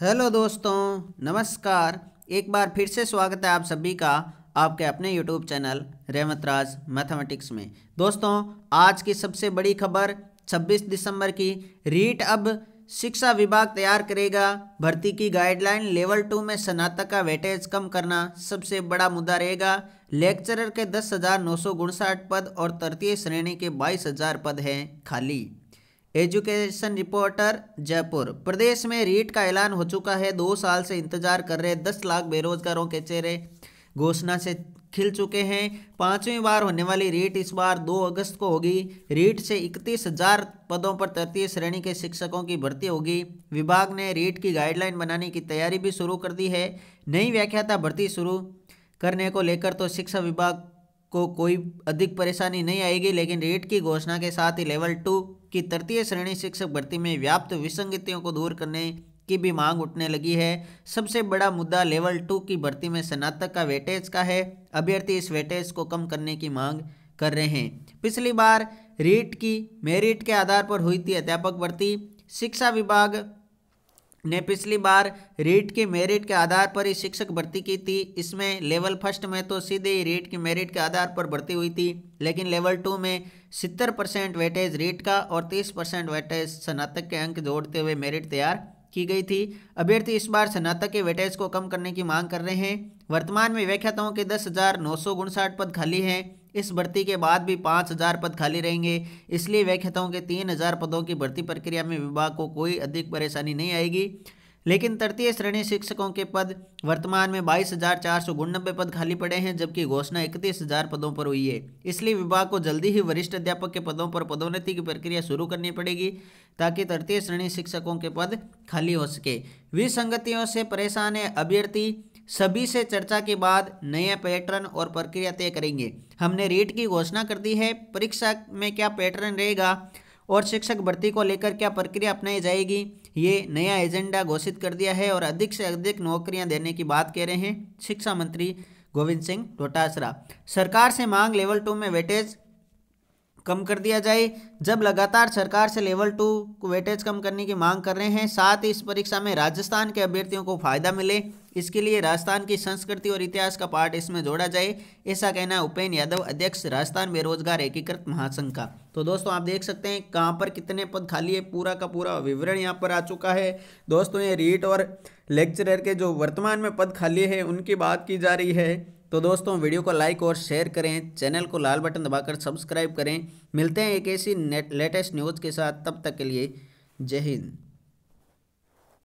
hello दोस्तों नमस्कार एक बार फिर से स्वागत है आप सभी का आपके अपने यूट्यूब चैनल रेमतराज राज मैथमेटिक्स में दोस्तों आज की सबसे बड़ी खबर 26 दिसंबर की रीट अब शिक्षा विभाग तैयार करेगा भर्ती की गाइडलाइन लेवल टू में स्नातक का वेटेज कम करना सबसे बड़ा मुद्दा रहेगा लेक्चरर के दस हज़ार नौ सौ पद और तृतीय श्रेणी के बाईस हज़ार पद हैं खाली एजुकेशन रिपोर्टर जयपुर प्रदेश में रीट का ऐलान हो चुका है दो साल से इंतजार कर रहे दस लाख बेरोजगारों के चेहरे घोषणा से खिल चुके हैं पांचवीं बार होने वाली रीट इस बार 2 अगस्त को होगी रीट से इकतीस हजार पदों पर तृतीय श्रेणी के शिक्षकों की भर्ती होगी विभाग ने रीट की गाइडलाइन बनाने की तैयारी भी शुरू कर दी है नई व्याख्याता भर्ती शुरू करने को लेकर तो शिक्षा विभाग को कोई अधिक परेशानी नहीं आएगी लेकिन रीट की घोषणा के साथ ही लेवल टू कि तृतीय श्रेणी शिक्षक भर्ती में व्याप्त विसंगतियों को दूर करने की भी मांग उठने लगी है सबसे बड़ा मुद्दा लेवल टू की भर्ती में स्नातक का वेटेज का है अभ्यर्थी इस वेटेज को कम करने की मांग कर रहे हैं पिछली बार रीट की मेरिट के आधार पर हुई थी अध्यापक भर्ती शिक्षा विभाग ने पिछली बार रीट की मेरिट के आधार पर ही शिक्षक भर्ती की थी इसमें लेवल फर्स्ट में तो सीधे ही रीट की मेरिट के आधार पर भर्ती हुई थी लेकिन लेवल टू में सितर परसेंट वेटेज रीट का और तीस परसेंट वेटेज स्नातक के अंक जोड़ते हुए मेरिट तैयार की गई थी अभ्यर्थी इस बार स्नातक के वेटेज को कम करने की मांग कर रहे हैं वर्तमान में व्याख्याताओं के दस हज़ार नौ सौ पद खाली हैं इस भर्ती के बाद भी पाँच हज़ार पद खाली रहेंगे इसलिए व्याख्याताओं के तीन हज़ार पदों की भर्ती प्रक्रिया में विभाग को कोई अधिक परेशानी नहीं आएगी लेकिन तृतीय श्रेणी शिक्षकों के पद वर्तमान में बाईस हजार चार सौ गुणनबे पद खाली पड़े हैं जबकि घोषणा इकतीस हजार पदों पर हुई है इसलिए विभाग को जल्दी ही वरिष्ठ अध्यापक के पदों पर पदोन्नति की प्रक्रिया शुरू करनी पड़ेगी ताकि तृतीय श्रेणी शिक्षकों के पद खाली हो सके विसंगतियों से परेशान है अभ्यर्थी सभी से चर्चा के बाद नए पैटर्न और प्रक्रिया तय करेंगे हमने रेट की घोषणा कर दी है परीक्षा में क्या पैटर्न रहेगा और शिक्षक भर्ती को लेकर क्या प्रक्रिया अपनाई जाएगी ये नया एजेंडा घोषित कर दिया है और अधिक से अधिक नौकरियां देने की बात कह रहे हैं शिक्षा मंत्री गोविंद सिंह डोटासरा सरकार से मांग लेवल टू में वेटेज कम कर दिया जाए जब लगातार सरकार से लेवल टू को वेटेज कम करने की मांग कर रहे हैं साथ ही इस परीक्षा में राजस्थान के अभ्यर्थियों को फायदा मिले इसके लिए राजस्थान की संस्कृति और इतिहास का पार्ट इसमें जोड़ा जाए ऐसा कहना है उपेन यादव अध्यक्ष राजस्थान बेरोजगार एकीकृत महासंघ का तो दोस्तों आप देख सकते हैं कहाँ पर कितने पद खाली है पूरा का पूरा विवरण यहाँ पर आ चुका है दोस्तों ये रीट और लेक्चरर के जो वर्तमान में पद खाली है उनकी बात की जा रही है तो दोस्तों वीडियो को लाइक और शेयर करें चैनल को लाल बटन दबाकर सब्सक्राइब करें मिलते हैं एक ऐसी लेटेस्ट न्यूज़ के साथ तब तक के लिए जय हिंद